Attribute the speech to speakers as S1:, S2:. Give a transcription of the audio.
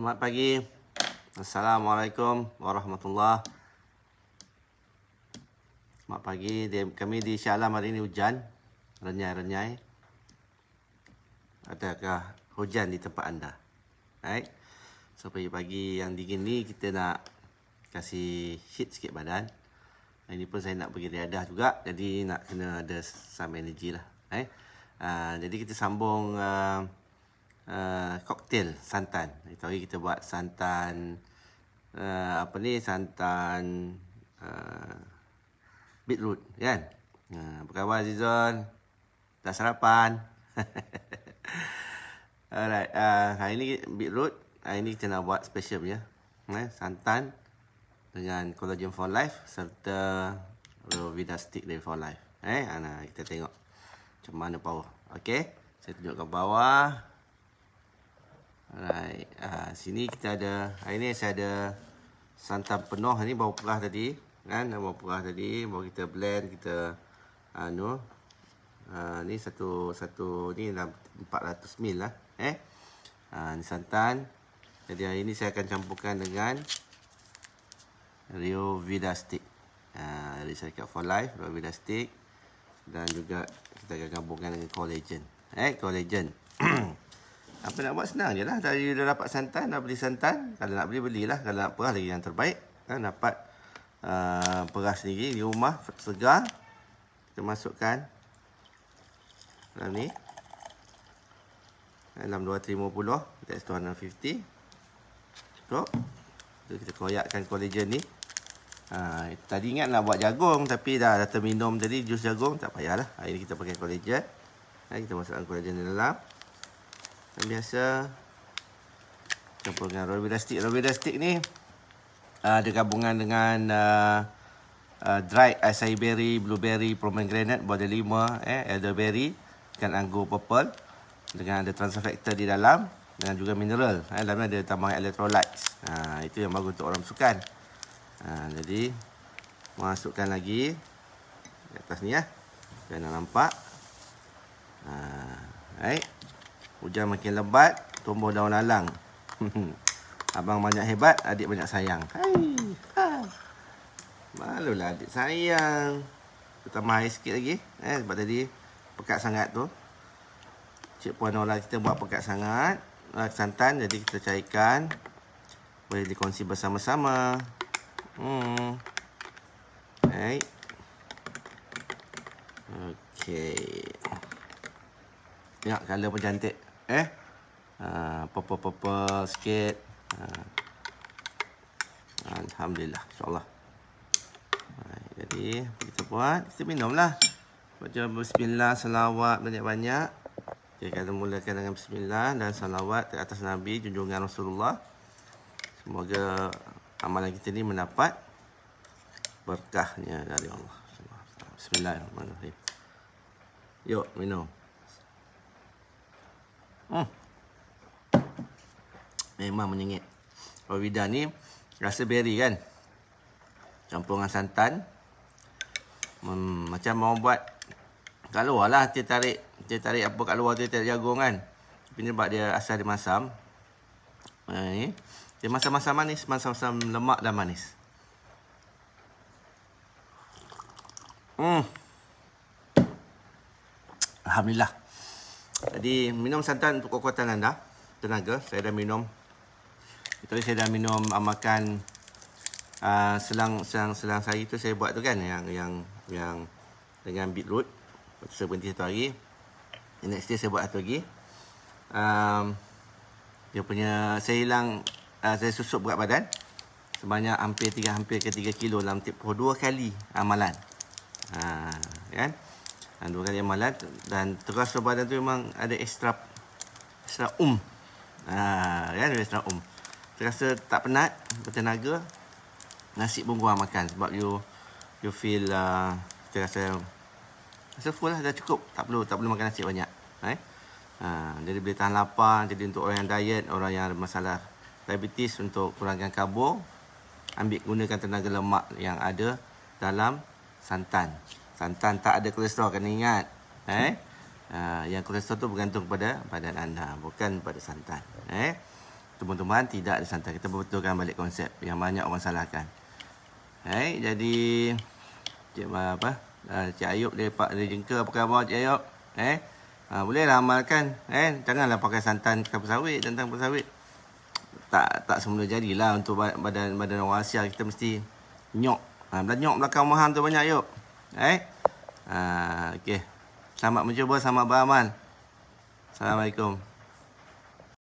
S1: Selamat pagi. Assalamualaikum warahmatullahi. Selamat pagi. Kami di Shah Alam hari ini hujan. Renyai-renyai. Adakah hujan di tempat anda? Baik. So pagi-pagi yang dingin ni kita nak kasih heat sikit badan. Ini pun saya nak pergi riadah juga. Jadi nak kena ada some energy lah. Eh? Uh, jadi kita sambung uh, uh, santan. Itu hari kita buat santan uh, apa ni santan uh, beetroot kan. Uh, apa khabar Azizon? Dah sarapan? Alright, uh, hari ni beetroot, hari ni kita nak buat special punya. Eh, santan dengan collagen for life serta Rovida stick dari for life. Eh, ana kita tengok macam mana power. Okey, saya tunjuk ke bawah sini kita ada hari ni saya ada santan penuh ni bau perah tadi kan bau perah tadi bau kita blend kita anu uh, ah, no. uh, ni satu satu ni dalam 400 ml lah eh uh, ni santan jadi hari ni saya akan campurkan dengan Rio Vida stick uh, ah, dari syarikat for life Rio Vida stick dan juga kita akan campurkan dengan collagen eh collagen Apa nak buat senang je lah. Dari dah dapat santan, nak beli santan. Kalau nak beli, belilah. Kalau nak perah lagi yang terbaik. Kan dapat uh, perah sendiri di rumah segar. Kita masukkan dalam ni. Dalam 250. That's 250. Cukup. Jadi kita koyakkan collagen ni. Ha, tadi ingat nak buat jagung. Tapi dah, dah terminum tadi jus jagung. Tak payahlah. Hari ni kita pakai collagen. Ha, kita masukkan collagen dalam. Dan biasa campurkan rubber plastik. Rubber plastik ni ah, ada gabungan dengan uh, uh, dried acai berry, blueberry, pomegranate, buah delima, eh, elderberry dan anggur purple dengan ada transfactor di dalam dan juga mineral. Eh, dalamnya ada tambahan electrolytes. Ha, itu yang bagus untuk orang sukan. Ha, jadi masukkan lagi di atas ni ya. Dan nampak. Ha, baik. Right. Hujan makin lebat, tumbuh daun alang. Abang banyak hebat, adik banyak sayang. Hai. Malulah adik sayang. Pertama air sikit lagi. Eh, sebab tadi pekat sangat tu. Cik Puan Nola kita buat pekat sangat. Lah, santan, jadi kita cairkan. Boleh dikongsi bersama-sama. Hmm. Hai. Okey. Tengok color pun cantik eh ah uh, apa sikit uh. alhamdulillah insyaallah right, jadi kita buat kita minumlah baca bismillah selawat banyak-banyak kita mulakan dengan bismillah dan salawat ke atas Nabi, junjungan Rasulullah. Semoga amalan kita ini mendapat berkahnya dari Allah. Bismillahirrahmanirrahim. Yuk, minum. Hmm. Memang menyengit. Orida ni rasa berry kan. Campur dengan santan. Hmm, macam orang buat kat luar lah. Dia tarik, dia tarik apa kat luar tu dia tarik jagung kan. Tapi ni dia asal dia masam. Eh, ni. Dia masam-masam manis. Masam-masam lemak dan manis. Hmm. Alhamdulillah. Jadi minum santan untuk kekuatan anda Tenaga saya dah minum Tadi saya dah minum uh, makan uh, selang selang selang sehari tu saya buat tu kan yang yang yang dengan beetroot waktu saya berhenti satu hari. The next day saya buat satu lagi. Um, dia punya saya hilang uh, saya susut berat badan sebanyak hampir 3 hampir ke 3 kilo dalam tempoh 2 kali amalan. Ha uh, kan? Yeah? ha, Dua kali amalan Dan terasa badan tu memang ada extra Extra um ha, kan? Extra um Terasa tak penat Bertenaga Nasi pun kurang makan Sebab you You feel uh, Terasa Rasa full lah Dah cukup Tak perlu tak perlu makan nasi banyak eh? ha, Jadi boleh tahan lapar Jadi untuk orang yang diet Orang yang ada masalah Diabetes untuk kurangkan karbo Ambil gunakan tenaga lemak yang ada dalam santan. Santan tak ada kolesterol kena ingat. Eh? Uh, yang kolesterol tu bergantung pada badan anda bukan pada santan. Eh? Teman-teman tidak ada santan. Kita betulkan balik konsep yang banyak orang salahkan. Eh? Jadi Cik apa? Uh, Cik Ayub dia Pak dia jengka apa khabar Cik Ayub? Eh? Uh, ah, boleh amalkan. Eh? Janganlah pakai santan kapur sawit, santan kapur sawit. Tak tak semula jadilah untuk badan badan orang Asia kita mesti nyok. Ha, nyok belakang mahan tu banyak yuk. Eh? Ha, ah, okay. Selamat mencuba, selamat beramal. Assalamualaikum.